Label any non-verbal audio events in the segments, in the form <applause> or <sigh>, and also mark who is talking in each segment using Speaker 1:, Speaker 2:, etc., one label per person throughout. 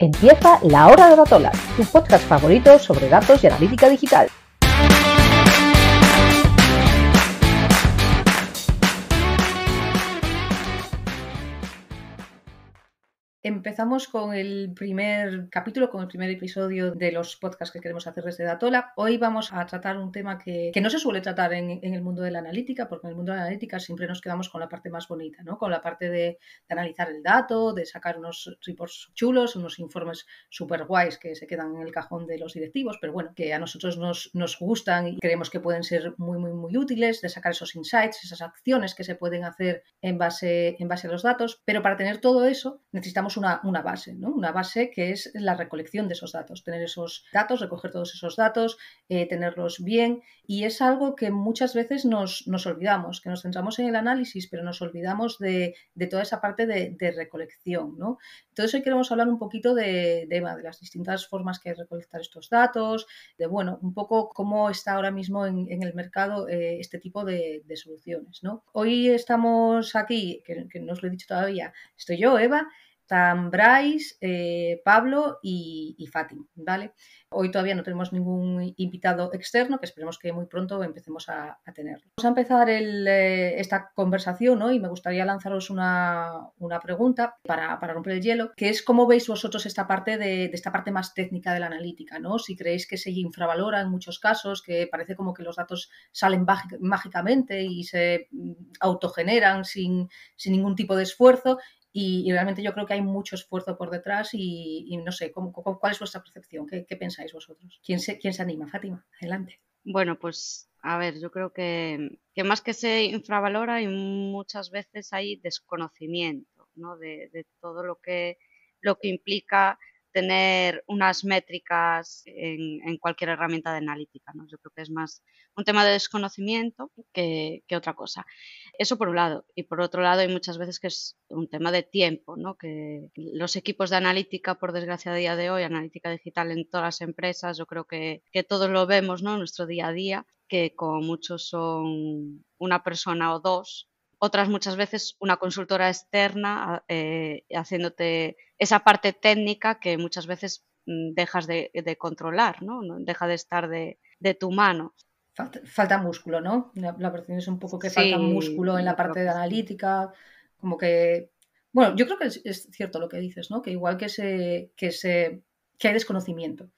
Speaker 1: Empieza La Hora de Batola, tu podcast favorito sobre datos y analítica digital. Empezamos con el primer capítulo, con el primer episodio de los podcasts que queremos hacer desde Datola. Hoy vamos a tratar un tema que, no se suele tratar en, el mundo de la analítica, porque en el mundo de la analítica siempre nos quedamos con la parte más bonita, ¿no? con la parte de, analizar el dato, de sacar unos reports chulos, unos informes super guays que se quedan en el cajón de los directivos, pero bueno, que a nosotros nos, nos gustan y creemos que pueden ser muy, muy, muy útiles, de sacar esos insights, esas acciones que se pueden hacer en base, en base a los datos. Pero para tener todo eso necesitamos una, base, ¿no? una base que es la recolección de esos datos, tener esos datos, recoger todos esos datos, eh, tenerlos bien y es algo que muchas veces nos, olvidamos, que nos centramos en el análisis, pero nos olvidamos de, toda esa parte de, recolección. ¿no? Entonces hoy queremos hablar un poquito de, de, de las distintas formas que hay de recolectar estos datos, de bueno, un poco cómo está ahora mismo en, el mercado eh, este tipo de, soluciones. ¿no? Hoy estamos aquí, que no os lo he dicho todavía, estoy yo, Eva, están Bryce, eh, Pablo y, y Fátima, ¿vale? Hoy todavía no tenemos ningún invitado externo, que esperemos que muy pronto empecemos a, tener. tenerlo. Vamos a empezar eh, esta conversación ¿no? y me gustaría lanzaros una, pregunta para, romper el hielo, que es cómo veis vosotros esta parte de, esta parte más técnica de la analítica, ¿no? Si creéis que se infravalora en muchos casos, que parece como que los datos salen mágicamente y se mm, autogeneran sin, sin ningún tipo de esfuerzo y, realmente yo creo que hay mucho esfuerzo por detrás y, no sé, cuál es vuestra percepción? ¿Qué, pensáis vosotros? ¿Quién se, ¿Quién se
Speaker 2: anima? Fátima, adelante. Bueno, pues a ver, yo creo que, más que se infravalora y muchas veces hay desconocimiento de, todo lo que, lo que implica tener unas métricas en, cualquier herramienta de analítica. ¿no? Yo creo que es más un tema de desconocimiento que, que, otra cosa. Eso por un lado. Y por otro lado, hay muchas veces que es un tema de tiempo, ¿no? que los equipos de analítica, por desgracia, a día de hoy, analítica digital en todas las empresas, yo creo que, que todos lo vemos ¿no? en nuestro día a día, que como muchos son una persona o dos otras muchas veces una consultora externa ah, eh, haciéndote esa parte técnica que muchas veces mm, dejas de, controlar, ¿no? Deja de estar de, tu mano.
Speaker 1: Falta, músculo, ¿no? La, la es un poco que falta músculo en la parte de analítica, como que... Bueno, yo creo que es, es cierto lo que dices, ¿no? Que igual que se, que se que hay desconocimiento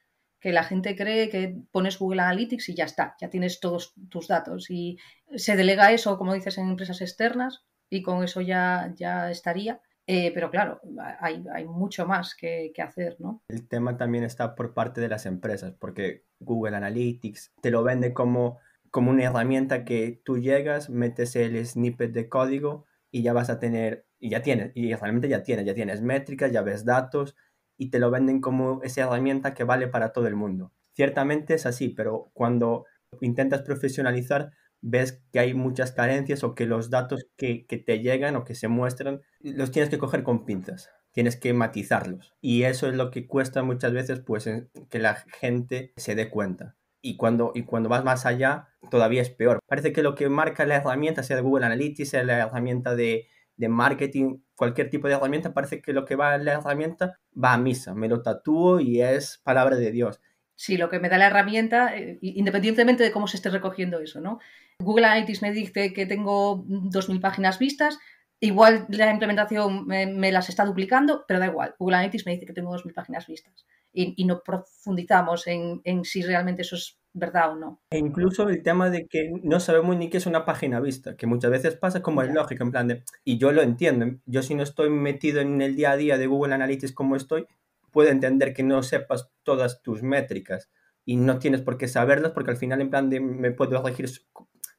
Speaker 1: que la gente cree que pones Google Analytics y ya está, ya tienes todos tus datos y se delega eso, como dices, en empresas externas y con eso ya, ya estaría. Eh, pero claro, hay, mucho más que, hacer, ¿no?
Speaker 3: El tema también está por parte de las empresas, porque Google Analytics te lo vende como, como una herramienta que tú llegas, metes el snippet de código y ya vas a tener, y ya tienes, y realmente ya tienes, ya tienes métricas, ya ves datos, y te lo venden como esa herramienta que vale para todo el mundo. Ciertamente es así, pero cuando intentas profesionalizar, ves que hay muchas carencias o que los datos que, te llegan o que se muestran los tienes que coger con pinzas, tienes que matizarlos. Y eso es lo que cuesta muchas veces pues que la gente se dé cuenta. Y cuando, y cuando vas más allá, todavía es peor. Parece que lo que marca la herramienta, sea de Google Analytics, sea la herramienta de de marketing, cualquier tipo de herramienta, parece que lo que va en la herramienta va a misa, me lo tatúo y es palabra de Dios.
Speaker 1: Sí, lo que me da la herramienta, eh, independientemente de cómo se esté recogiendo eso, ¿no? Google Analytics me dice que tengo 2.000 páginas vistas, igual la implementación me, las está duplicando, pero da igual. Google Analytics me dice que tengo 2.000 páginas vistas y, no profundizamos en, en si realmente eso es verdad o no.
Speaker 3: E incluso el tema de que no sabemos ni qué es una página vista, que muchas veces pasa como es lógico, en plan de, y yo lo entiendo, yo si no estoy metido en el día a día de Google Analytics como estoy, puedo entender que no sepas todas tus métricas y no tienes por qué saberlas porque al final en plan de me puedo regir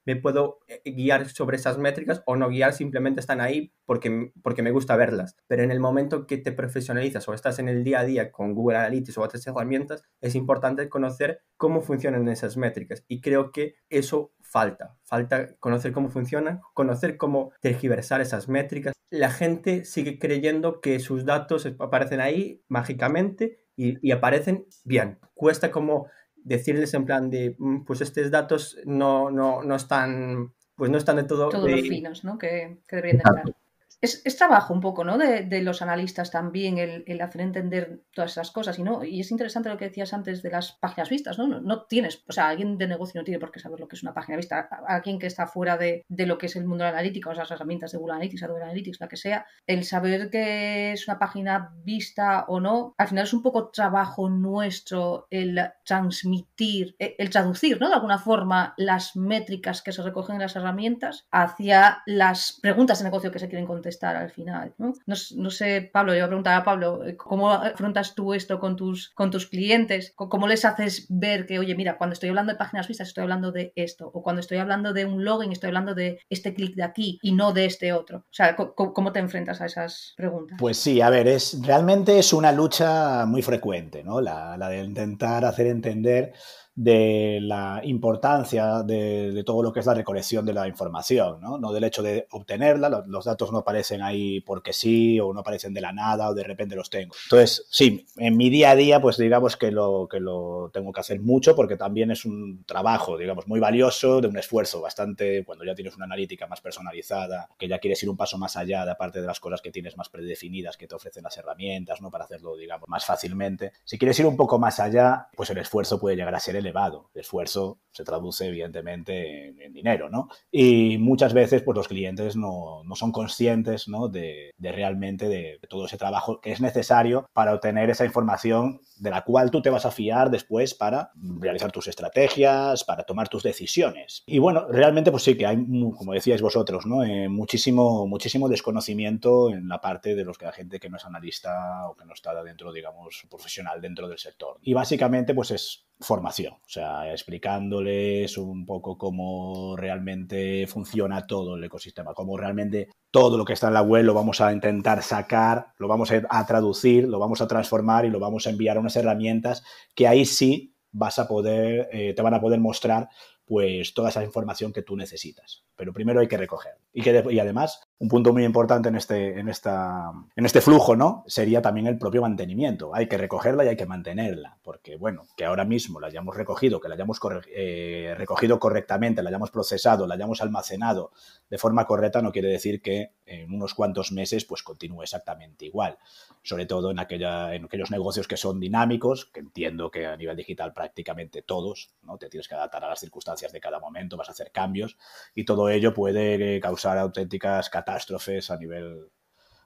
Speaker 3: me puedo eh, eh, guiar sobre esas métricas o no guiar, simplemente están ahí porque, porque me gusta verlas. Pero en el momento que te profesionalizas o estás en el día a día con Google Analytics o otras herramientas, es importante conocer cómo funcionan esas métricas. Y creo que eso falta. Falta conocer cómo funcionan, conocer cómo tergiversar esas métricas. La gente sigue creyendo que sus datos aparecen ahí mágicamente y, y aparecen bien. Cuesta como decirles en plan de, mm, pues estos datos no, no, no están, pues no están de todo... Todos los finos,
Speaker 1: ¿no? Que, que deberían de estar es, trabajo un poco, ¿no? De, los analistas también el, hacer entender todas esas cosas y no, y es interesante lo que decías antes de las páginas vistas, ¿no? No, tienes, o sea, alguien de negocio no tiene por qué saber lo que es una página vista, alguien que está fuera de, lo que es el mundo analítico, o sea, las herramientas de Google Analytics, Adobe Analytics, la que sea, el saber que es una página vista o no, al final es un poco trabajo nuestro el transmitir, e, el, traducir, ¿no? De alguna forma las métricas que se recogen en las herramientas hacia las preguntas de negocio que se quieren contestar estar al final. No, sé, Pablo, yo voy a preguntar a Pablo, eh, ¿cómo afrontas tú esto con tus, con tus clientes? ¿Cómo les haces ver que, oye, mira, cuando estoy hablando de páginas vistas estoy hablando de esto? O cuando estoy hablando de un login estoy hablando de este clic de aquí y no de este otro. O sea, ¿cómo te enfrentas a esas preguntas?
Speaker 4: Pues sí, a ver, es, realmente es una lucha muy frecuente, ¿no? La, la de intentar hacer entender de la importancia de, todo lo que es la recolección de la información, ¿no? no del hecho de obtenerla, los, datos no aparecen ahí porque sí o no aparecen de la nada o de repente los tengo. Entonces, sí, en mi día a día pues digamos que lo, que lo tengo que hacer mucho porque también es un trabajo, digamos, muy valioso, de un esfuerzo bastante, cuando ya tienes una analítica más personalizada, que ya quieres ir un paso más allá, de aparte de las cosas que tienes más predefinidas, que te ofrecen las herramientas, ¿no? Para hacerlo, digamos, más fácilmente. Si quieres ir un poco más allá, pues el esfuerzo puede llegar a ser elevado. El esfuerzo se traduce evidentemente en, dinero, ¿no? Y muchas veces pues los clientes no, son conscientes, ¿no? De, realmente de todo ese trabajo que es necesario para obtener esa información de la cual tú te vas a fiar después para realizar tus estrategias, para tomar tus decisiones. Y bueno, realmente pues sí que hay, como decíais vosotros, ¿no? Eh, muchísimo, muchísimo desconocimiento en la parte de los que la gente que no es analista o que no está dentro, digamos, profesional dentro del sector. Y básicamente pues es formación, o sea, explicándoles un poco cómo realmente funciona todo el ecosistema, cómo realmente todo lo que está en la web lo vamos a intentar sacar, lo vamos a, traducir, lo vamos a transformar y lo vamos a enviar a unas herramientas que ahí sí vas a poder, eh, te van a poder mostrar pues toda esa información que tú necesitas. Pero primero hay que recoger. Y, que, y además un punto muy importante en este, en, esta, en este flujo, ¿no? Sería también el propio mantenimiento. Hay que recogerla y hay que mantenerla, porque bueno, que ahora mismo la hayamos recogido, que la hayamos eh, recogido correctamente, la hayamos procesado, la hayamos almacenado de forma correcta, no quiere decir que en unos cuantos meses pues continúe exactamente igual. Sobre todo en, aquella, en aquellos negocios que son dinámicos, que entiendo que a nivel digital prácticamente todos, ¿no? Te tienes que adaptar a las circunstancias de cada momento, vas a hacer cambios y todo ello puede eh, causar auténticas catástrofes catástrofes a nivel,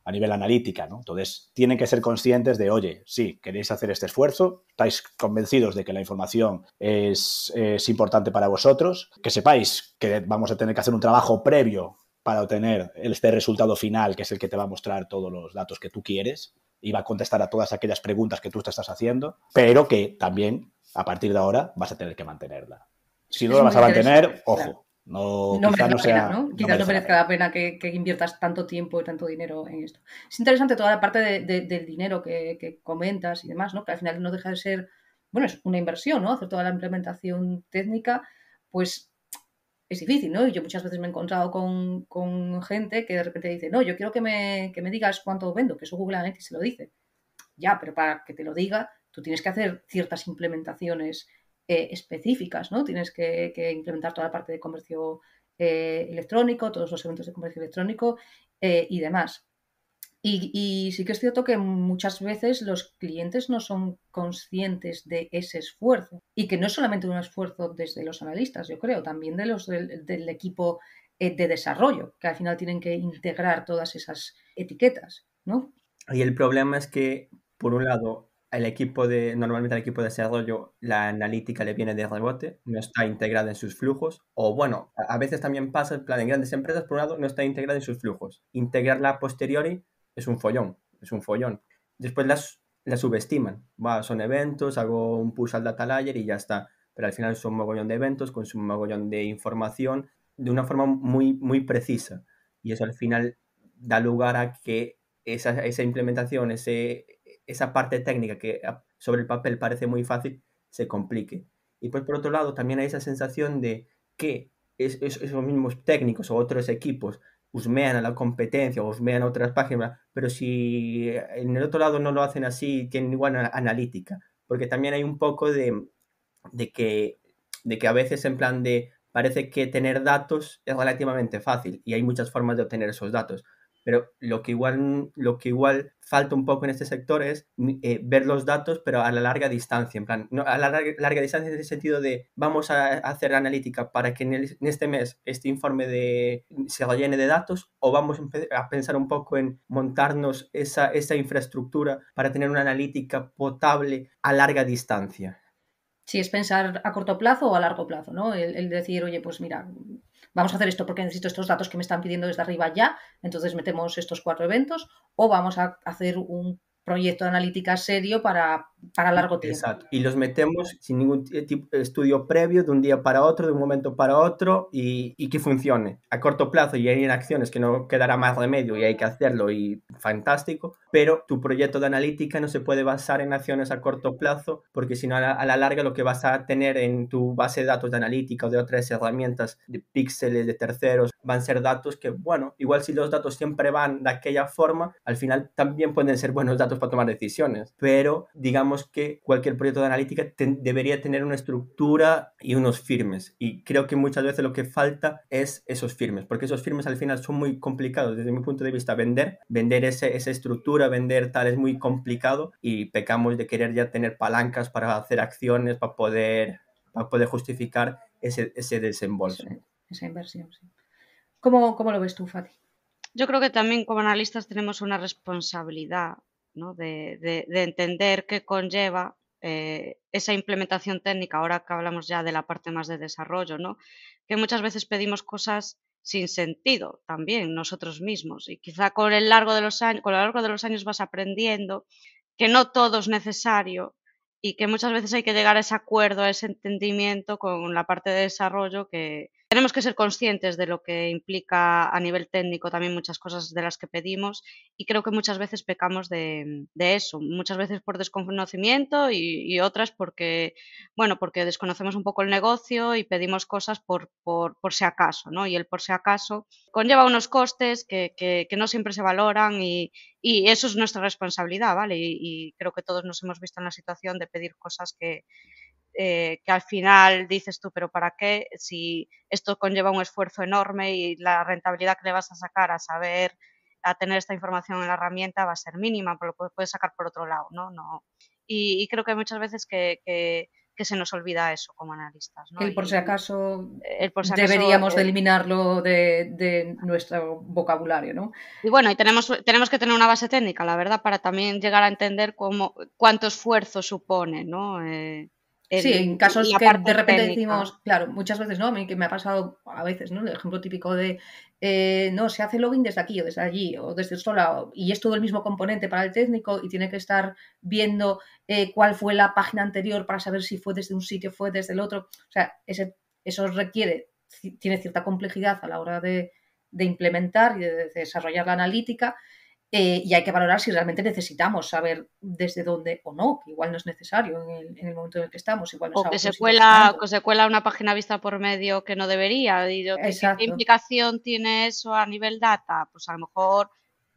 Speaker 4: a nivel analítica. ¿no? Entonces, tienen que ser conscientes de, oye, sí, queréis hacer este esfuerzo, estáis convencidos de que la información es, importante para vosotros, que sepáis que vamos a tener que hacer un trabajo previo para obtener este resultado final, que es el que te va a mostrar todos los datos que tú quieres y va a contestar a todas aquellas preguntas que tú te estás haciendo, pero que también a partir de ahora vas a tener que mantenerla. Si no lo vas a mantener, ojo, no, no sea. Pena, ¿no? Quizás no merezca
Speaker 1: la pena que, que, inviertas tanto tiempo y tanto dinero en esto. Es interesante toda la parte del dinero que, que, comentas y demás, ¿no? Que al final no deja de ser, bueno, es una inversión, ¿no? Hacer toda la implementación técnica, pues es difícil, ¿no? yo muchas veces me he encontrado con, con gente que de repente dice, no, yo quiero que me, que me digas cuánto vendo, que eso Google Analytics se lo dice. Ya, pero para que te lo diga, tú tienes que hacer ciertas implementaciones eh, específicas, ¿no? Tienes que, implementar toda la parte de comercio eh, electrónico, todos los eventos de comercio electrónico eh, y demás. Y, sí que es cierto que muchas veces los clientes no son conscientes de ese esfuerzo y que no es solamente un esfuerzo desde los analistas, yo creo, también de los del, del equipo de desarrollo, que al final tienen que integrar todas esas etiquetas, ¿no?
Speaker 3: Y el problema es que, por un lado, el equipo de, normalmente al equipo de desarrollo la analítica le viene de rebote, no está integrada en sus flujos, o bueno, a veces también pasa plan en grandes empresas, por un lado, no está integrada en sus flujos. Integrarla a posteriori es un follón, es un follón. Después las, las subestiman, va, son eventos, hago un push al data layer y ya está, pero al final son un mogollón de eventos con su mogollón de información de una forma muy, muy precisa y eso al final da lugar a que esa, esa implementación, ese, esa parte técnica que ah, sobre el papel parece muy fácil se complique. Y pues por otro lado también hay esa sensación de que esos mismos técnicos o otros equipos husmean a la competencia, o husmean a otras páginas, pero si en el otro lado no lo hacen así, tienen igual analítica, porque también hay un poco de, que, de que a veces en plan de parece que tener datos es relativamente fácil y hay muchas formas de obtener esos datos, pero lo que igual, lo que igual falta un poco en este sector es eh, ver los datos, pero a la larga distancia, en plan, a la larga, distancia en el sentido de vamos a hacer analítica para que en, este mes este informe de, se rellene de datos o vamos a pensar un poco en montarnos esa, esa infraestructura para tener una analítica potable a larga distancia
Speaker 1: si es pensar a corto plazo o a largo plazo, ¿no? el, decir, oye, pues mira, vamos a hacer esto porque necesito estos datos que me están pidiendo desde arriba ya, entonces metemos estos cuatro eventos, o vamos a hacer un proyecto de analítica serio para para largo
Speaker 3: tiempo. Exacto. Y los metemos sin ningún eh, estudio previo, de un día para otro, de un momento para otro, y, y, que funcione. A corto plazo y hay acciones que no quedará más remedio y hay que hacerlo y fantástico, pero tu proyecto de analítica no se puede basar en acciones a corto plazo, porque si no a, a la larga lo que vas a tener en tu base de datos de analítica o de otras herramientas de píxeles, de terceros, van a ser datos que, bueno, igual si los datos siempre van de aquella forma, al final también pueden ser buenos datos para tomar decisiones, pero digamos que cualquier proyecto de analítica debería tener una estructura y unos firmes. Y creo que muchas veces lo que falta es esos firmes, porque esos firmes al final son muy complicados desde mi punto de vista. Vender, vender ese, esa estructura, vender tal es muy complicado y pecamos de querer ya tener palancas para hacer acciones, para poder, para poder justificar ese, ese desembolso.
Speaker 1: esa inversión, sí. ¿Cómo, ¿Cómo lo ves tú, Fati?
Speaker 2: Yo creo que también como analistas tenemos una responsabilidad de, entender qué conlleva eh, esa implementación técnica, ahora que hablamos ya de la parte más de desarrollo, ¿no? que muchas veces pedimos cosas sin sentido también nosotros mismos y quizá con el largo de los años, con lo largo de los años vas aprendiendo que no todo es necesario y que muchas veces hay que llegar a ese acuerdo, a ese entendimiento con la parte de desarrollo que, tenemos que ser conscientes de lo que implica a nivel técnico también muchas cosas de las que pedimos y creo que muchas veces pecamos de, eso, muchas veces por desconocimiento y, otras porque, bueno, porque desconocemos un poco el negocio y pedimos cosas por, por, si acaso, ¿no? Y el por si acaso conlleva unos costes que, no siempre se valoran y, eso es nuestra responsabilidad, ¿vale? y creo que todos nos hemos visto en la situación de pedir cosas que, eh, que al final dices tú, pero ¿para qué? Si esto conlleva un esfuerzo enorme y la rentabilidad que le vas a sacar a saber, a tener esta información en la herramienta va a ser mínima, pero lo puedes sacar por otro lado, ¿no? no y, creo que muchas veces que, se nos olvida eso como analistas. ¿no? El por si
Speaker 1: acaso, deberíamos de eliminarlo de, nuestro vocabulario, ¿no?
Speaker 2: Y bueno, y tenemos, tenemos que tener una base técnica, la verdad, para también llegar a entender cómo, cuánto esfuerzo supone, ¿no? Eh, sí, en casos que de repente decimos,
Speaker 1: claro, muchas veces, ¿no? A que me ha pasado a veces, ¿no? El ejemplo típico de, eh, no, se hace login desde aquí o desde allí o desde sola y es todo el mismo componente para el técnico y tiene que estar viendo eh, cuál fue la página anterior para saber si fue desde un sitio, o fue desde el otro. O sea, eso requiere, tiene cierta complejidad a la hora de, implementar y de desarrollar la analítica eh, y hay que valorar si realmente necesitamos saber desde dónde o no, que igual no es necesario en el, momento en el que estamos. Igual o que se, cuela,
Speaker 2: una página vista por medio que no debería. ¿qué, implicación tiene eso a nivel data? Pues a lo mejor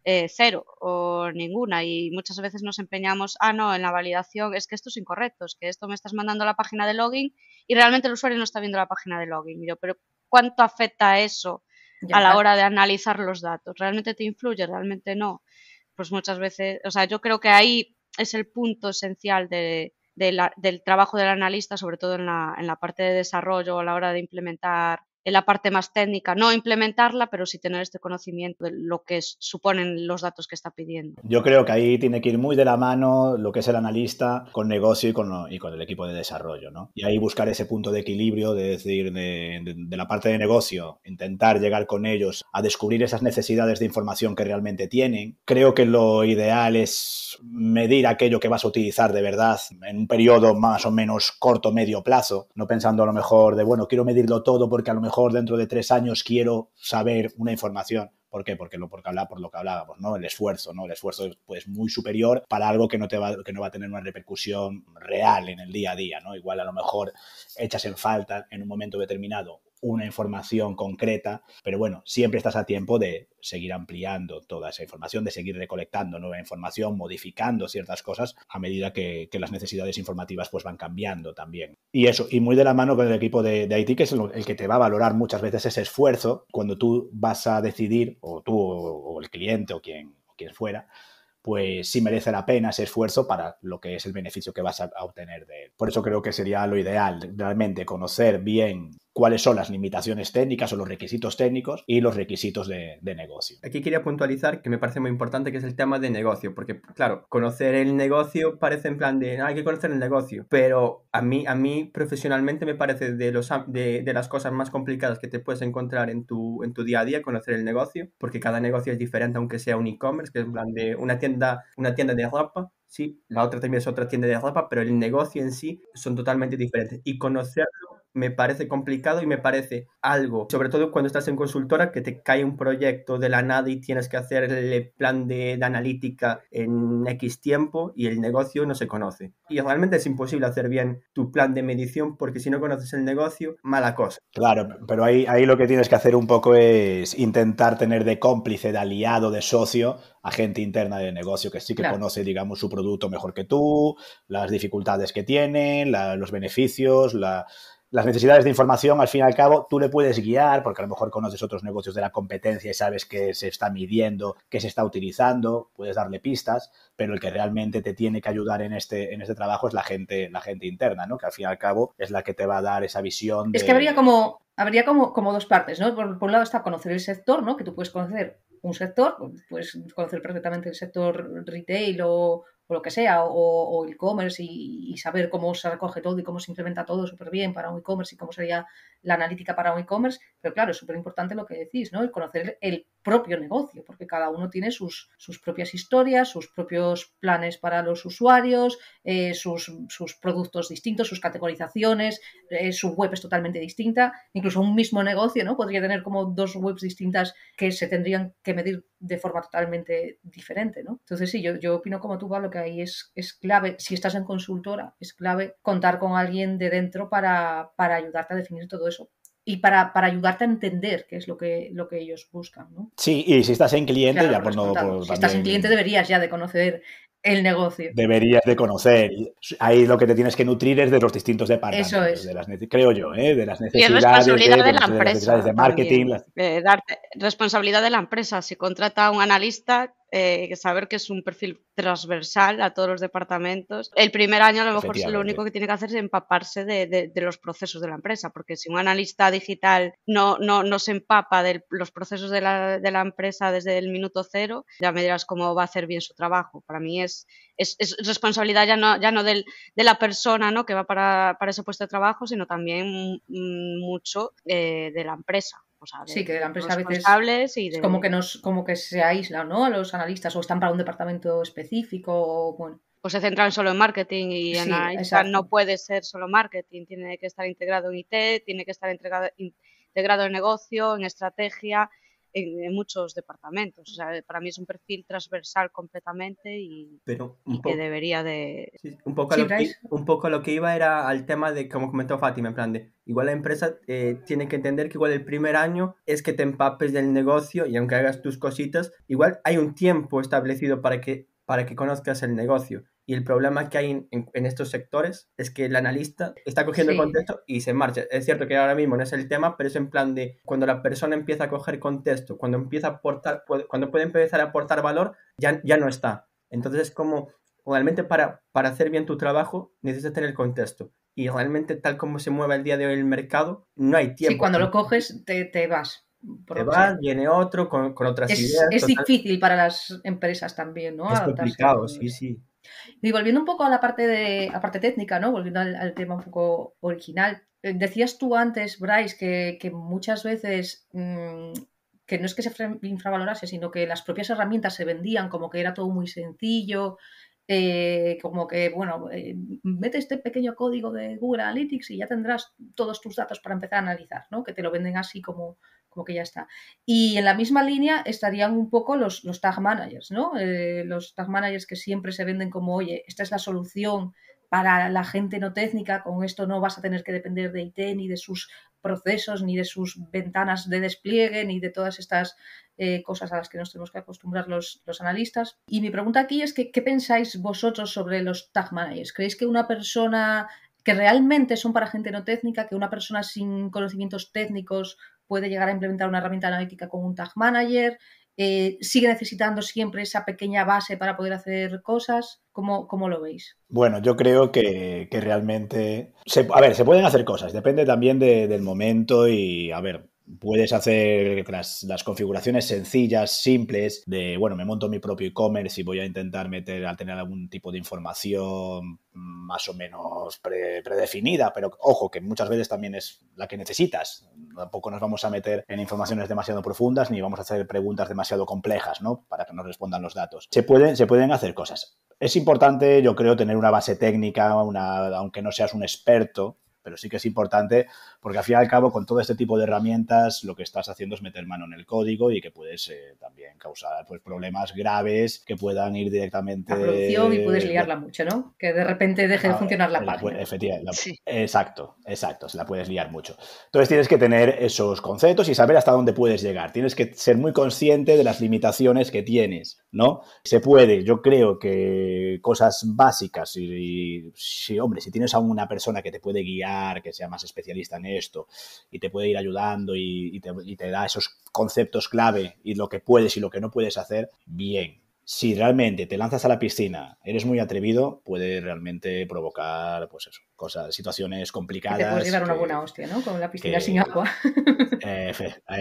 Speaker 2: eh, cero o ninguna. Y muchas veces nos empeñamos, ah, no, en la validación, es que esto es incorrecto, es que esto me estás mandando a la página de login y realmente el usuario no está viendo la página de login. pero ¿cuánto afecta eso? a la hora de analizar los datos. ¿Realmente te influye? ¿Realmente no? pues muchas veces, o sea, yo creo que ahí es el punto esencial del trabajo del analista, sobre todo en la, en la parte de desarrollo a la hora de implementar la parte más técnica, no implementarla, pero sí tener este conocimiento de lo que suponen los datos que está pidiendo.
Speaker 4: Yo creo que ahí tiene que ir muy de la mano lo que es el analista con negocio y con, y con el equipo de desarrollo, ¿no? Y ahí buscar ese punto de equilibrio, de decir, de, de la parte de negocio, intentar llegar con ellos a descubrir esas necesidades de información que realmente tienen. Creo que lo ideal es medir aquello que vas a utilizar de verdad en un periodo más o menos corto, medio plazo, no pensando a lo mejor de, bueno, quiero medirlo todo porque a lo mejor dentro de tres años quiero saber una información. ¿Por qué? Porque lo, porque hablaba, por lo que hablábamos, ¿no? El esfuerzo, ¿no? El esfuerzo es pues, muy superior para algo que no, te va, que no va a tener una repercusión real en el día a día, ¿no? Igual a lo mejor echas en falta en un momento determinado una información concreta, pero bueno, siempre estás a tiempo de seguir ampliando toda esa información, de seguir recolectando nueva información, modificando ciertas cosas a medida que, las necesidades informativas pues van cambiando también. Y eso, y muy de la mano con el equipo de, de IT, que es el, que te va a valorar muchas veces ese esfuerzo cuando tú vas a decidir, o tú o, el cliente o quien, quien fuera, pues si merece la pena ese esfuerzo para lo que es el beneficio que vas a
Speaker 3: obtener de
Speaker 4: él. Por eso creo que sería lo ideal, realmente conocer bien cuáles son las limitaciones
Speaker 3: técnicas o los requisitos técnicos y los requisitos
Speaker 4: de, negocio.
Speaker 3: Aquí quería puntualizar que me parece muy importante que es el tema de negocio, porque claro, conocer el negocio parece en plan de, ah, hay que conocer el negocio, pero a mí, a mí profesionalmente me parece de, los, de, de, las cosas más complicadas que te puedes encontrar en tu, en tu día a día, conocer el negocio, porque cada negocio es diferente, aunque sea un e-commerce, que es en plan de una tienda, una tienda de ropa, sí, la otra también es otra tienda de ropa, pero el negocio en sí son totalmente diferentes. Y conocerlo me parece complicado y me parece algo, sobre todo cuando estás en consultora, que te cae un proyecto de la nada y tienes que hacer el plan de, analítica en X tiempo y el negocio no se conoce. Y realmente es imposible hacer bien tu plan de medición porque si no conoces el negocio,
Speaker 4: mala cosa. Claro, pero ahí, ahí lo que tienes que hacer un poco es intentar tener de cómplice, de aliado, de socio a gente interna de negocio que sí que conoce, digamos, su producto mejor que tú, las dificultades que tienen los beneficios, la, las necesidades de información, al fin y al cabo, tú le puedes guiar, porque a lo mejor conoces otros negocios de la competencia y sabes qué se está midiendo, qué se está utilizando, puedes darle pistas, pero el que realmente te tiene que ayudar en este, en este trabajo es la gente, la gente interna, ¿no? Que al fin y al cabo es la que te va a dar esa visión. De... Es que habría
Speaker 1: como, habría como, como dos partes, ¿no? Por, por un lado está conocer el sector, ¿no? Que tú puedes conocer un sector, pues, puedes conocer perfectamente el sector retail o, o lo que sea, o, e-commerce y, saber cómo se recoge todo y cómo se implementa todo súper bien para un e-commerce y cómo sería la analítica para un e-commerce. Pero claro, es súper importante lo que decís, ¿no? El conocer el propio negocio, porque cada uno tiene sus, sus propias historias, sus propios planes para los usuarios, eh, sus, productos distintos, sus categorizaciones, eh, su web es totalmente distinta, incluso un mismo negocio, ¿no? Podría tener como dos webs distintas que se tendrían que medir de forma totalmente diferente, Entonces sí, yo, yo opino como tú, lo que ahí es, clave, si estás en consultora, es clave contar con alguien de dentro para, ayudarte a definir todo eso y para, ayudarte a entender qué es lo que, lo que ellos buscan.
Speaker 4: Sí, y si estás en cliente, ya pues no... si estás en
Speaker 1: cliente deberías ya de conocer el negocio.
Speaker 4: Deberías de conocer. Ahí lo que te tienes que nutrir es de los distintos departamentos. Eso es. creo yo, ¿eh? de las necesidades. Y de, la empresa. marketing.
Speaker 2: responsabilidad de la empresa. Si contrata a un analista, eh, saber que es un perfil transversal a todos los departamentos. El primer año a lo mejor lo único que tiene que hacer es empaparse de, los procesos de la empresa, porque si un analista digital no, no, no se empapa de los procesos de la, empresa desde el minuto cero, ya me dirás cómo va a hacer bien su trabajo. Para mí es, es, responsabilidad ya no, del, de la persona ¿no? que va para, para, ese puesto de trabajo, sino también mm, mucho eh, de la empresa sí, que la empresa a veces como que
Speaker 1: nos, como que se aíslan, ¿no? los analistas o están para un departamento específico, o, bueno.
Speaker 2: Pues se centran solo en marketing y analista no puede ser solo marketing, tiene que estar integrado en IT, tiene que estar integrado en negocio, en estrategia, en, muchos departamentos. O sea, para mí es un perfil transversal completamente y,
Speaker 3: que debería de... un, poco lo que, iba era al tema de, como comentó Fátima, en plan de, igual la empresa eh, tiene que entender que igual el primer año es que te empapes del negocio y aunque hagas tus cositas, igual hay un tiempo establecido para que, para que conozcas el negocio. Y el problema que hay en, estos sectores es que el analista está cogiendo el contexto y se marcha. Es cierto que ahora mismo no es el tema, pero es en plan de cuando la persona empieza a coger contexto, cuando empieza a aportar, cuando puede empezar a aportar valor, ya, ya no está. Entonces es como realmente para, para hacer bien tu trabajo necesitas tener el contexto. Y realmente tal como se mueve el día de hoy el mercado, no hay tiempo. Sí, cuando lo
Speaker 1: coges te, te vas. Te vas,
Speaker 3: viene otro con, con otras ideas. Es difícil
Speaker 1: para las empresas también, ¿no? Es complicado, sí, sí. Y volviendo un poco a la parte, de, parte técnica, ¿no? Volviendo al, tema un poco original. Eh, decías tú antes, Bryce, que, que muchas veces mm, que no es que se infravalorase, sino que las propias herramientas se vendían como que era todo muy sencillo, eh, como que, bueno, eh, mete este pequeño código de Google Analytics y ya tendrás todos tus datos para empezar a analizar, ¿no? Que te lo venden así como, que ya está. Y en la misma línea estarían un poco los, los tag managers, ¿no? Eh, los tag managers que siempre se venden como, oye, esta es la solución para la gente no técnica, con esto no vas a tener que depender de IT ni de sus procesos, ni de sus ventanas de despliegue, ni de todas estas eh, cosas a las que nos tenemos que acostumbrar los, los analistas. Y mi pregunta aquí es que, ¿qué pensáis vosotros sobre los tag managers? ¿Creéis que una persona que realmente son para gente no técnica, que una persona sin conocimientos técnicos puede llegar a implementar una herramienta analítica con un tag manager, eh, sigue necesitando siempre esa pequeña base para poder hacer cosas? ¿Cómo, lo veis?
Speaker 4: Bueno, yo creo que, realmente... a ver, se pueden hacer cosas, depende también del momento y, a ver, puedes hacer las, configuraciones sencillas, simples, de, bueno, me monto mi propio e-commerce y voy a intentar meter, al tener algún tipo de información más o menos predefinida, pero ojo, que muchas veces también es la que necesitas. Tampoco nos vamos a meter en informaciones demasiado profundas ni vamos a hacer preguntas demasiado complejas, ¿no? Para que nos respondan los datos. Se pueden, se pueden hacer cosas. Es importante, yo creo, tener una base técnica, aunque no seas un experto, pero sí que es importante porque al fin y al cabo con todo este tipo de herramientas lo que estás haciendo es meter mano en el código y que puedes eh, también causar pues, problemas graves que puedan ir directamente... La producción y puedes liarla
Speaker 1: mucho, ¿no? Que de repente deje de funcionar la,
Speaker 4: página. Efectivamente, exacto, exacto, se la puedes liar mucho. Entonces tienes que tener esos conceptos y saber hasta dónde puedes llegar. Tienes que ser muy consciente de las limitaciones que tienes ¿no? Se puede, yo creo que cosas básicas, y, si, hombre, si tienes a una persona que te puede guiar, que sea más especialista en esto, y te puede ir ayudando y, te, da esos conceptos clave y lo que puedes y lo que no puedes hacer, bien. Si realmente te lanzas a la piscina, eres muy atrevido, puede realmente provocar, pues cosas, situaciones complicadas. Te puedes llevar una
Speaker 2: buena hostia, ¿no? Con la piscina sin agua. <laughs>
Speaker 3: Eh,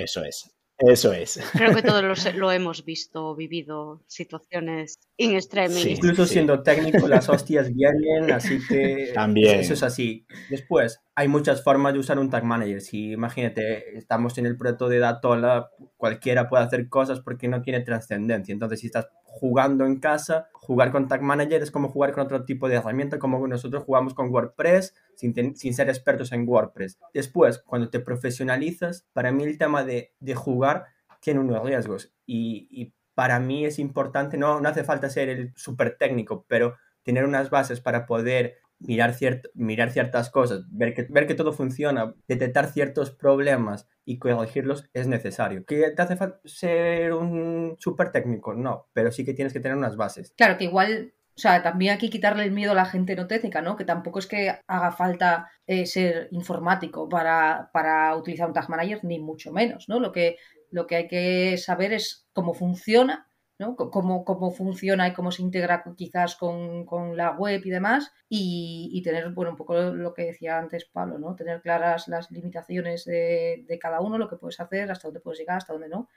Speaker 3: eso es. Eso es. Creo
Speaker 2: que todos <laughs> lo hemos visto, vivido situaciones in extremis. Incluso siendo
Speaker 3: técnico, las hostias vienen, <laughs> así que eso es así. Después, hay muchas formas de usar un tag manager. Si imagínate, estamos en el proyecto de Datola, cualquiera puede hacer cosas porque no tiene trascendencia. Entonces, si estás jugando en casa, jugar con Tag Manager es como jugar con otro tipo de herramienta, como nosotros jugamos con WordPress sin, ser expertos en WordPress. Después, cuando te profesionalizas, para mí el tema de, jugar tiene unos riesgos y, para mí es importante, no, no hace falta ser el súper técnico, pero tener unas bases para poder mirar, mirar ciertas cosas, ver que, ver que todo funciona, detectar ciertos problemas y corregirlos es necesario. ¿Que te hace falta ser un súper técnico? No, pero sí que tienes que tener unas bases.
Speaker 1: Claro, que igual o sea, también que quitarle el miedo a la gente no técnica, ¿no? Que tampoco es que haga falta eh, ser informático para, utilizar un Tag Manager, ni mucho menos, ¿no? Lo que, lo que hay que saber es cómo funciona ¿no? cómo, funciona y cómo se integra quizás con, la web y demás, y, tener bueno, un poco lo que decía antes Pablo, ¿no? tener claras las limitaciones de, cada uno, lo que puedes hacer, hasta dónde puedes llegar, hasta dónde no.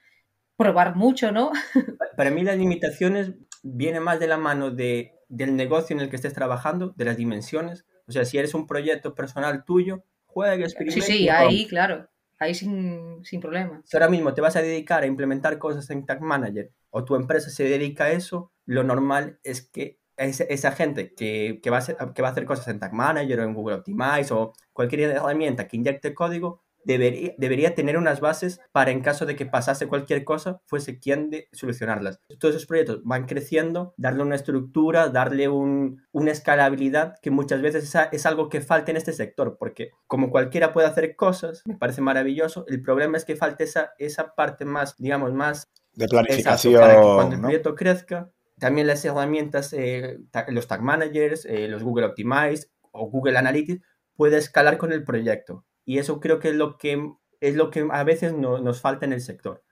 Speaker 1: Probar mucho, ¿no? <laughs>
Speaker 3: Para mí las limitaciones vienen más de la mano de, del negocio en el que estés trabajando, de las dimensiones. O sea, si eres un proyecto personal tuyo, juega y Sí, sí, ahí,
Speaker 1: claro ahí sin, sin problema.
Speaker 3: Si ahora mismo te vas a dedicar a implementar cosas en Tag Manager o tu empresa se dedica a eso, lo normal es que esa gente que, va a hacer, que va a hacer cosas en Tag Manager o en Google Optimize o cualquier herramienta que inyecte código, debería, debería tener unas bases para en caso de que pasase cualquier cosa, fuese quien de solucionarlas. Todos esos proyectos van creciendo, darle una estructura, darle una escalabilidad que muchas veces es, es algo que falta en este sector, porque como cualquiera puede hacer cosas, me parece maravilloso, el problema es que falta esa, esa parte más, digamos, más de planificación. cuando el proyecto crezca. También las herramientas, eh, los tag managers, eh, los Google Optimize o Google Analytics, puede escalar con el proyecto. Y eso creo que es lo que, es lo que a veces nos falta en el sector.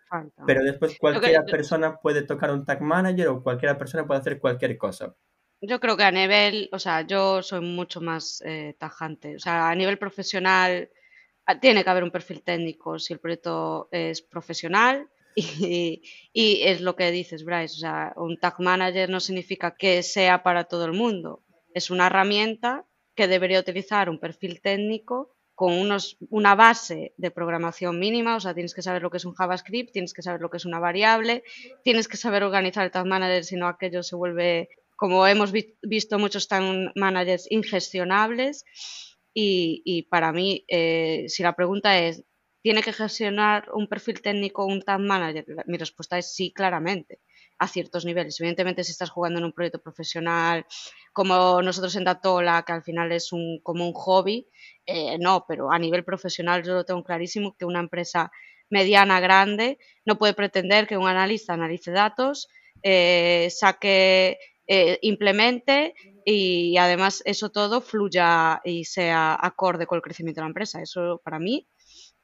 Speaker 3: Pero después cualquier persona puede tocar un tag manager o cualquier persona puede hacer cualquier cosa.
Speaker 2: Yo creo que a nivel, o sea, yo soy mucho más eh, tajante. O sea, a nivel profesional ah, tiene que haber un perfil técnico si el proyecto es profesional y, es lo que dices, Bryce, o sea, un tag manager no significa que sea para todo el mundo. Es una herramienta que debería utilizar un perfil técnico con unos, una base de programación mínima, o sea, tienes que saber lo que es un JavaScript, tienes que saber lo que es una variable, tienes que saber organizar el tag manager, si no aquello se vuelve, como hemos visto muchos tag managers, ingestionables. Y, para mí, eh, si la pregunta es, tiene que gestionar un perfil técnico un tag manager? Mi respuesta es sí, claramente, a ciertos niveles. Evidentemente, si estás jugando en un proyecto profesional, como nosotros en Datola, que al final es un, como un hobby, eh, no, pero a nivel profesional yo lo tengo clarísimo que una empresa mediana, grande, no puede pretender que un analista analice datos, eh, saque, eh, implemente y además eso todo fluya y sea acorde con el crecimiento de la empresa. Eso para mí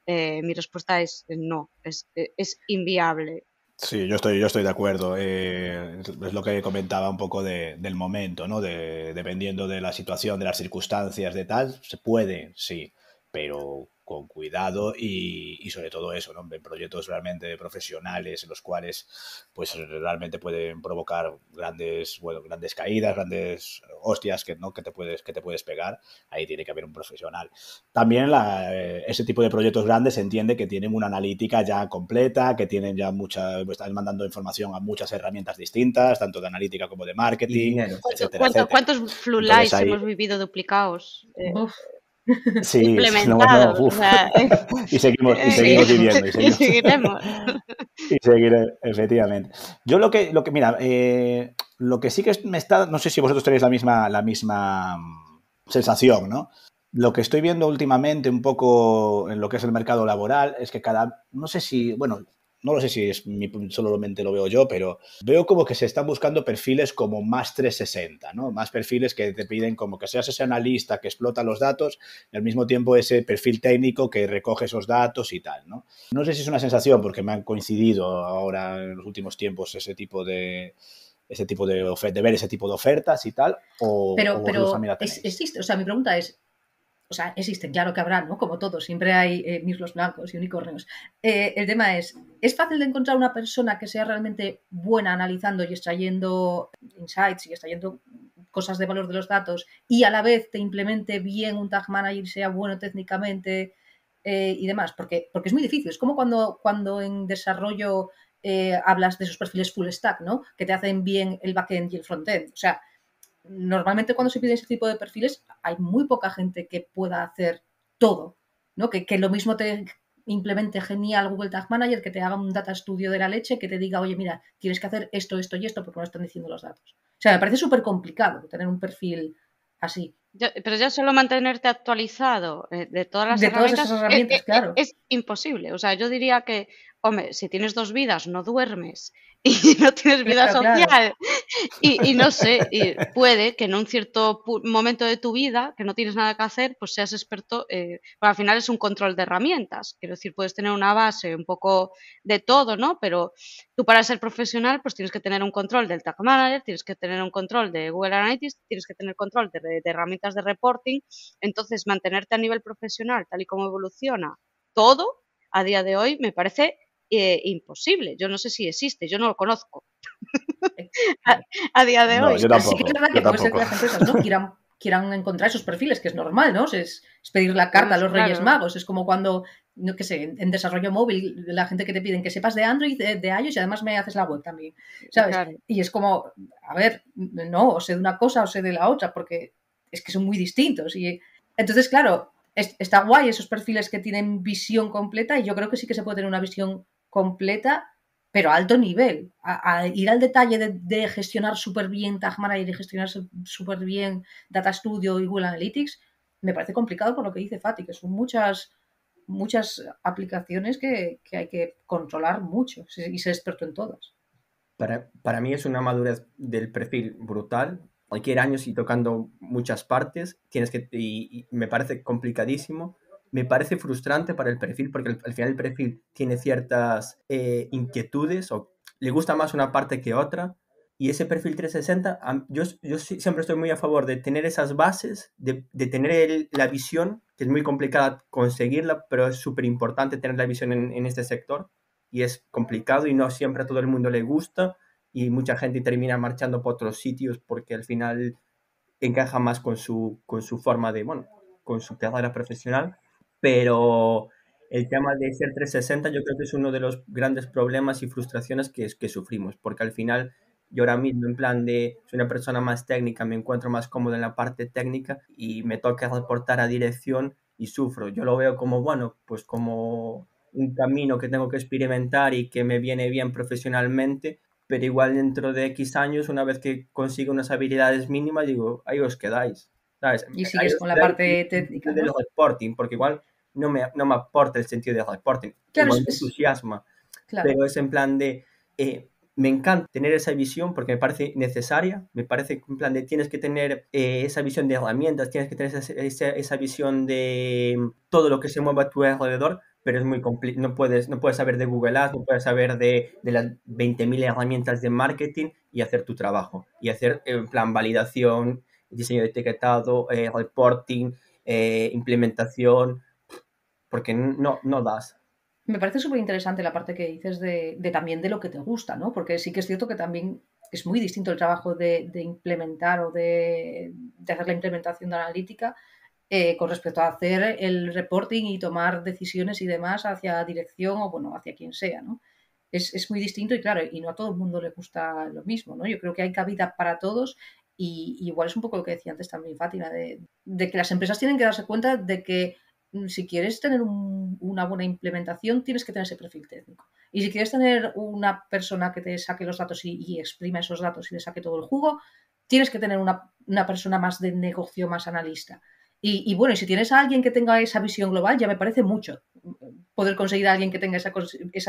Speaker 2: eh, mi respuesta es eh, no, eh, es, inviable.
Speaker 4: Sí, yo estoy, yo estoy de acuerdo. es lo que comentaba un poco del momento, ¿no? dependiendo de la situación, de las circunstancias, de tal, se puede, sí, pero con cuidado y, sobre todo eso, ¿no? en proyectos realmente profesionales en los cuales pues realmente pueden provocar grandes, bueno, grandes caídas, grandes hostias que, ¿no? que, te puedes, que te puedes pegar, ahí tiene que haber un profesional. También la, eh, ese tipo de proyectos grandes se entiende que tienen una analítica ya completa, que tienen ya mucha, están mandando información a muchas herramientas distintas, tanto de analítica como de marketing, etcétera, etcétera.
Speaker 2: ¿Cuántos hemos vivido duplicados? Eh,
Speaker 4: Sí, <laughs> y seguimos, y <laughs> seguimos viviendo. <laughs> Y Y,
Speaker 2: seguiremos.
Speaker 4: y seguiré, efectivamente. Yo lo que, lo que mira, eh, lo que sí que me está, no sé si vosotros tenéis la misma, la misma mm, sensación, ¿no? Lo que estoy viendo últimamente un poco en lo que es el mercado laboral es que cada, no sé si, bueno, no lo sé si es mi, solamente lo veo yo, pero veo como que se están buscando perfiles como más 360, ¿no? Más perfiles que te piden como que seas ese analista que explota los datos y al mismo tiempo ese perfil técnico que recoge esos datos y tal, ¿no? No sé si es una sensación porque me han coincidido ahora en los últimos tiempos ese tipo de ese tipo de oferta, de ver ese tipo de ofertas y tal, o, pero, pero
Speaker 1: existe, o sea, mi pregunta es, o sea, existen, claro que habrá, ¿no? Como todos, siempre hay eh, mirlos blancos y unicornios. Eh, el tema es, ¿es fácil de encontrar una persona que sea realmente buena analizando y extrayendo insights y extrayendo cosas de valor de los datos y a la vez te implemente bien un tag manager y sea bueno técnicamente eh, y demás? Porque, porque es muy difícil. Es como cuando, cuando en desarrollo eh, hablas de esos perfiles full stack, ¿no? Que te hacen bien el backend y el frontend. O sea, normalmente cuando se pide ese tipo de perfiles hay muy poca gente que pueda hacer todo, ¿no? Que, lo mismo te implemente genial Google Tag Manager, que te haga un data studio de la leche, que te diga, oye, mira, tienes que hacer esto, esto y esto porque no están diciendo los datos. O sea, me parece súper complicado tener un perfil así.
Speaker 2: pero ya solo mantenerte actualizado eh, de todas las de todas esas herramientas eh, eh, claro. es, imposible. O sea, yo diría que hombre, si tienes dos vidas, no duermes <laughs> y no tienes vida social y, no sé, puede que en un cierto momento de tu vida, que no tienes nada que hacer, pues seas experto, eh, al final es un control de herramientas, quiero decir, puedes tener una base un poco de todo, ¿no? Pero tú para ser profesional, pues tienes que tener un control del Tag Manager, tienes que tener un control de Google Analytics, tienes que tener control de herramientas de reporting, entonces mantenerte a nivel profesional, tal y como evoluciona todo, a día de hoy me parece eh, imposible. Yo no sé si existe, yo no lo conozco <laughs> a, día de hoy. Yo que es verdad que puede ser las empresas no quieran,
Speaker 1: quieran encontrar esos perfiles, que es normal, ¿no? Es, pedir la carta a los Reyes Magos, es como cuando, no sé, en, desarrollo móvil, la gente que te piden que sepas de Android, de, iOS y además me haces la web también, ¿sabes? Y es como, a ver, no, o sé de una cosa o sé de la otra, porque es que son muy distintos. Y entonces, claro, está guay esos perfiles que tienen visión completa y yo creo que sí que se puede tener una visión completa, pero a alto nivel. A, ir al detalle de, gestionar súper bien Tag Manager y gestionar súper bien Data Studio y Google Analytics, me parece complicado por lo que dice Fati, que son muchas muchas aplicaciones que, hay que controlar mucho y ser experto en todas.
Speaker 3: Para, mí es una madurez del perfil brutal. Cualquier año y tocando muchas partes, tienes que, y me parece complicadísimo me parece frustrante para el perfil, porque al final el perfil tiene ciertas eh, inquietudes o le gusta más una parte que otra. Y ese perfil 360, yo, yo siempre estoy muy a favor de tener esas bases, de, tener la visión, que es muy complicada conseguirla, pero es súper importante tener la visión en, este sector. Y es complicado y no siempre a todo el mundo le gusta y mucha gente termina marchando por otros sitios porque al final encaja más con su, con su forma de, bueno, con su carrera profesional pero el tema de ser 360 yo creo que es uno de los grandes problemas y frustraciones que, que sufrimos, porque al final yo ahora mismo en plan de soy una persona más técnica, me encuentro más cómodo en la parte técnica y me toca reportar a dirección y sufro. Yo lo veo como, bueno, pues como un camino que tengo que experimentar y que me viene bien profesionalmente, pero igual dentro de X años, una vez que consigo unas habilidades mínimas, digo, ahí os quedáis. ¿sabes? Y sigues con la parte técnica. De los Sporting, porque igual no me, no aporta el sentido de reporting, claro, me entusiasma. Claro. Pero es en plan de, eh, me encanta tener esa visión porque me parece necesaria, me parece en plan de tienes que tener eh, esa visión de herramientas, tienes que tener esa, visión de mm, todo lo que se mueve a tu alrededor, pero es muy complicado, no puedes, no puedes saber de Google Ads, no puedes saber de, las 20.000 herramientas de marketing y hacer tu trabajo, y hacer eh, en plan validación, diseño de etiquetado, reporting, implementación, porque no, no das. Me parece súper
Speaker 1: interesante la parte que dices de, también de lo que te gusta, ¿no? Porque sí que es cierto que también es muy distinto el trabajo de, implementar o de, hacer la implementación de analítica eh, con respecto a hacer el reporting y tomar decisiones y demás hacia dirección o, bueno, hacia quien sea, ¿no? Es, muy distinto y claro, y no a todo el mundo le gusta lo mismo, ¿no? Yo creo que hay cabida para todos y igual es un poco lo que decía antes también Fátima, de que las empresas tienen que darse cuenta de que Mm, si quieres tener una buena implementación, tienes que tener ese perfil técnico. Y si quieres tener una persona que te saque los datos y, y exprima esos datos y le saque todo el jugo, tienes que tener una, persona más de negocio, más analista. Y, bueno, si tienes a alguien que tenga esa visión global, ya me parece mucho mm, poder conseguir a alguien que tenga esa,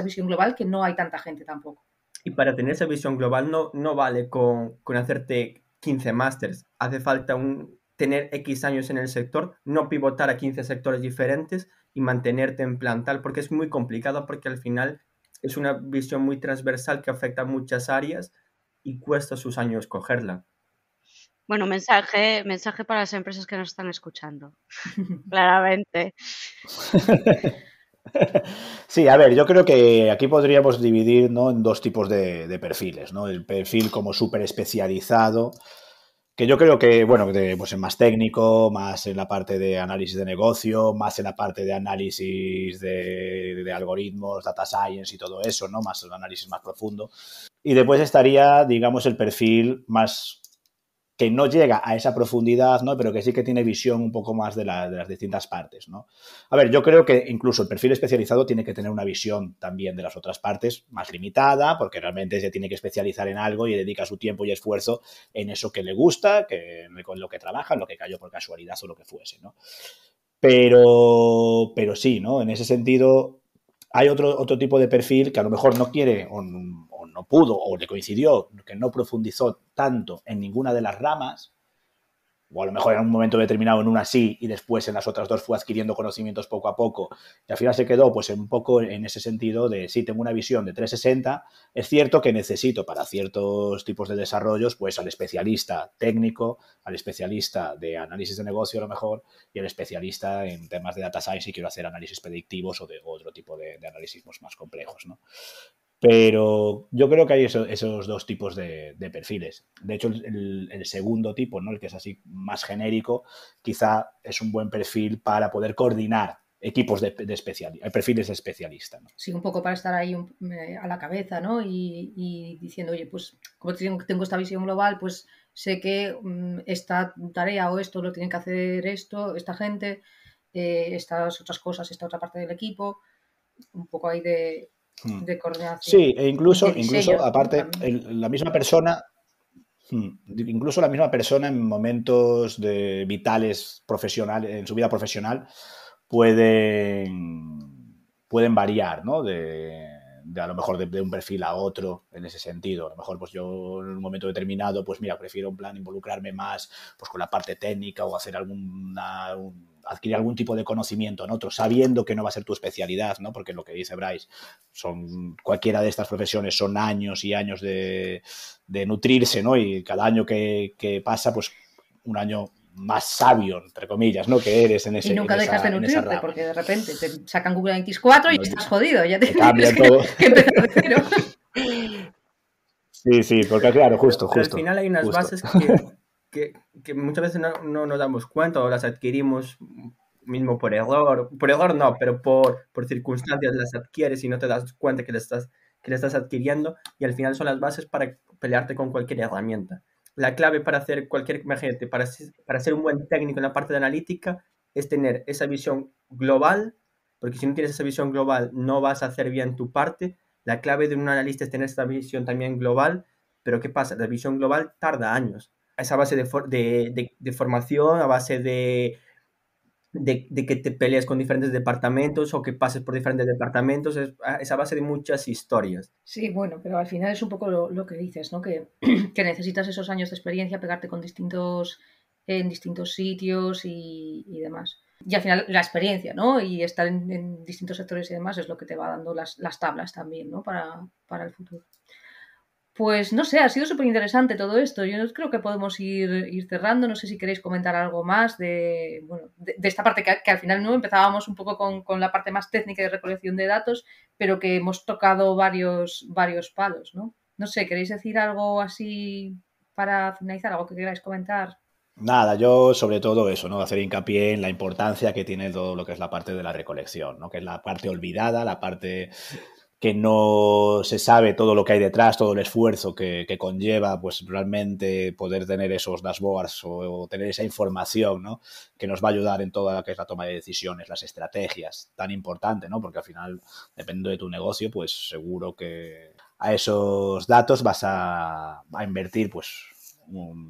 Speaker 1: visión global, que no hay tanta gente tampoco.
Speaker 3: Y para tener esa visión global no, no vale con, con hacerte 15 másters, hace falta un, tener X años en el sector, no pivotar a 15 sectores diferentes y mantenerte en plan tal, porque es muy complicado, porque al final es una visión muy transversal que afecta a muchas áreas y cuesta sus años cogerla.
Speaker 2: Bueno, mensaje, mensaje para las empresas que nos están escuchando, <laughs> claramente. <laughs>
Speaker 3: Sí, a ver, yo
Speaker 4: creo que aquí podríamos dividir en dos tipos de, perfiles, ¿no? El perfil como súper especializado, que yo creo que, bueno, de, pues en más técnico, más en la parte de análisis de negocio, más en la parte de análisis de, algoritmos, data science y todo eso, ¿no? Más el análisis más profundo. Y después estaría, digamos, el perfil más que no llega a esa profundidad, ¿no? pero que sí que tiene visión un poco más de, de, las distintas partes. ¿no? A ver, yo creo que incluso el perfil especializado tiene que tener una visión también de las otras partes más limitada, porque realmente se tiene que especializar en algo y dedica su tiempo y esfuerzo en eso que le gusta, que, con lo que trabaja, en lo que cayó por casualidad o lo que fuese. ¿no? Pero, pero sí, ¿no? en ese sentido hay otro, otro tipo de perfil que a lo mejor no quiere no pudo, o le coincidió que no profundizó tanto en ninguna de las ramas, o a lo mejor en un momento determinado en una sí y después en las otras dos fue adquiriendo conocimientos poco a poco, y al final se quedó pues un poco en ese sentido de sí, tengo una visión de 360, es cierto que necesito para ciertos tipos de desarrollos pues al especialista técnico, al especialista de análisis de negocio a lo mejor y al especialista en temas de data science si quiero hacer análisis predictivos o de otro tipo de, de análisis pues, más complejos, ¿no? Pero yo creo que hay esos dos tipos de, perfiles. De hecho, el, segundo tipo, ¿no? el que es así más genérico, quizá es un buen perfil para poder coordinar equipos de, de eh, perfiles especialistas. Sí, un
Speaker 1: poco para estar ahí eh, a la cabeza ¿no? Y, diciendo, oye, pues como tengo esta visión global, pues sé que mm, esta tarea o esto lo tienen que hacer esto, esta gente, eh, estas otras cosas, esta otra parte del equipo, un poco ahí de, Hmm. de coordinación.
Speaker 4: Sí, e incluso, incluso aparte, la misma persona, hmm, incluso la misma persona en momentos de vitales profesionales, en su vida profesional, pueden, pueden variar, ¿no? De, a lo mejor de, un perfil a otro en ese sentido. A lo mejor pues yo en un momento determinado, pues mira, prefiero un plan involucrarme más pues con la parte técnica o hacer alguna adquirir algún tipo de conocimiento en otro, sabiendo que no va a ser tu especialidad, ¿no? Porque lo que dice Bryce, son cualquiera de estas profesiones son años y años de, nutrirse, ¿no? Y cada año que, pasa, pues un año más sabio, entre comillas, ¿no? Que eres en ese Y nunca dejas de nutrirte, porque
Speaker 1: de repente te sacan Google 4 y estás jodido, ya te, <laughs> cambia todo.
Speaker 4: <laughs> Sí, sí, porque claro, justo, justo. al final hay unas bases
Speaker 3: que, que, muchas veces no, nos damos cuenta o las adquirimos mismo por error, por error no, pero por, circunstancias las adquieres y no te das cuenta que le, estás, que le estás adquiriendo y al final son las bases para pelearte con cualquier herramienta. La clave para hacer cualquier, imagínate, para, para ser un buen técnico en la parte de analítica es tener esa visión global, porque si no tienes esa visión global no vas a hacer bien tu parte. La clave de un analista es tener esa visión también global, pero ¿qué pasa? La visión global tarda años esa base de, de, formación, a base de, de, que te peleas con diferentes departamentos o que pases por diferentes departamentos, es, esa base de muchas historias.
Speaker 1: Sí, bueno, pero al final es un poco lo, que dices, ¿no? <clears throat> Que, necesitas esos años de experiencia, pegarte con distintos, en distintos sitios y, demás. Y al final la experiencia, ¿no? Y estar en, distintos sectores y demás es lo que te va dando las, las tablas también, ¿no? Para, para el futuro. Pues no sé, ha sido súper interesante todo esto. Yo creo que podemos ir, ir, cerrando. No sé si queréis comentar algo más de, esta parte que, al final no empezábamos un poco con, la parte más técnica de recolección de datos, pero que hemos tocado varios, varios palos, ¿no? No sé, ¿queréis decir algo así para finalizar, algo que queráis comentar?
Speaker 4: Nada, yo sobre todo eso, ¿no? Hacer hincapié en la importancia que tiene todo lo que es la parte de la recolección, ¿no? Que es la parte olvidada, la parte que no se sabe todo lo que hay detrás, todo el esfuerzo que, conlleva, pues realmente poder tener esos dashboards o, tener esa información, ¿no? Que nos va a ayudar en toda la que es la toma de decisiones, las estrategias, tan importante, ¿no? Porque al final, depende de tu negocio, pues seguro que a esos datos vas a, invertir, pues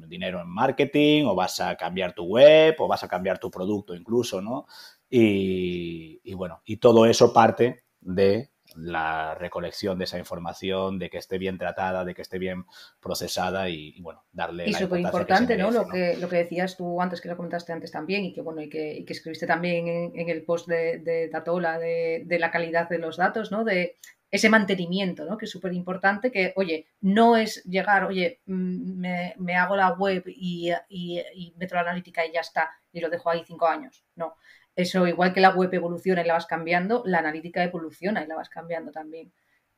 Speaker 4: dinero en marketing o vas a cambiar tu web o vas a cambiar tu producto incluso, ¿no? y bueno, y todo eso parte de la recolección de esa información, de que esté bien tratada, de que esté bien procesada y, bueno, darle... Y súper importante, ¿no? Lo,
Speaker 1: que, lo que decías tú antes, que lo comentaste antes también y que, bueno, y que, escribiste también en, el post de, de Tatola de, la calidad de los datos, ¿no? De, ese mantenimiento, ¿no? Que es súper importante, que, oye, no es llegar, oye, mm, me, me hago la web y, y, y meto la analítica y ya está, y lo dejo ahí cinco años. No, eso, igual que la web evoluciona y la vas cambiando, la analítica evoluciona y la vas cambiando también.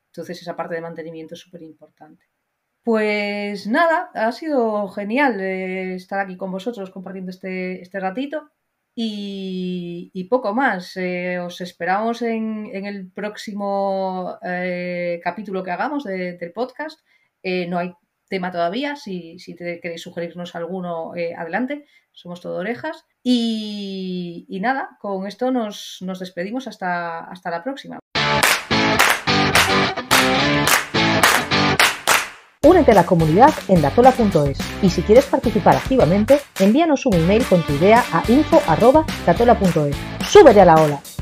Speaker 1: Entonces, esa parte de mantenimiento es súper importante. Pues nada, ha sido genial eh, estar aquí con vosotros compartiendo este, este ratito. Y, poco más. Eh, os esperamos en, el próximo eh, capítulo que hagamos del podcast. no hay tema todavía. Si, queréis sugerirnos alguno, eh, adelante. Somos todo orejas. Y, nada, con esto nos, despedimos hasta, hasta la próxima. Únete a la comunidad en datola.es y si quieres participar activamente, envíanos un email con tu idea a info.datola.es. ¡Súbete a la ola!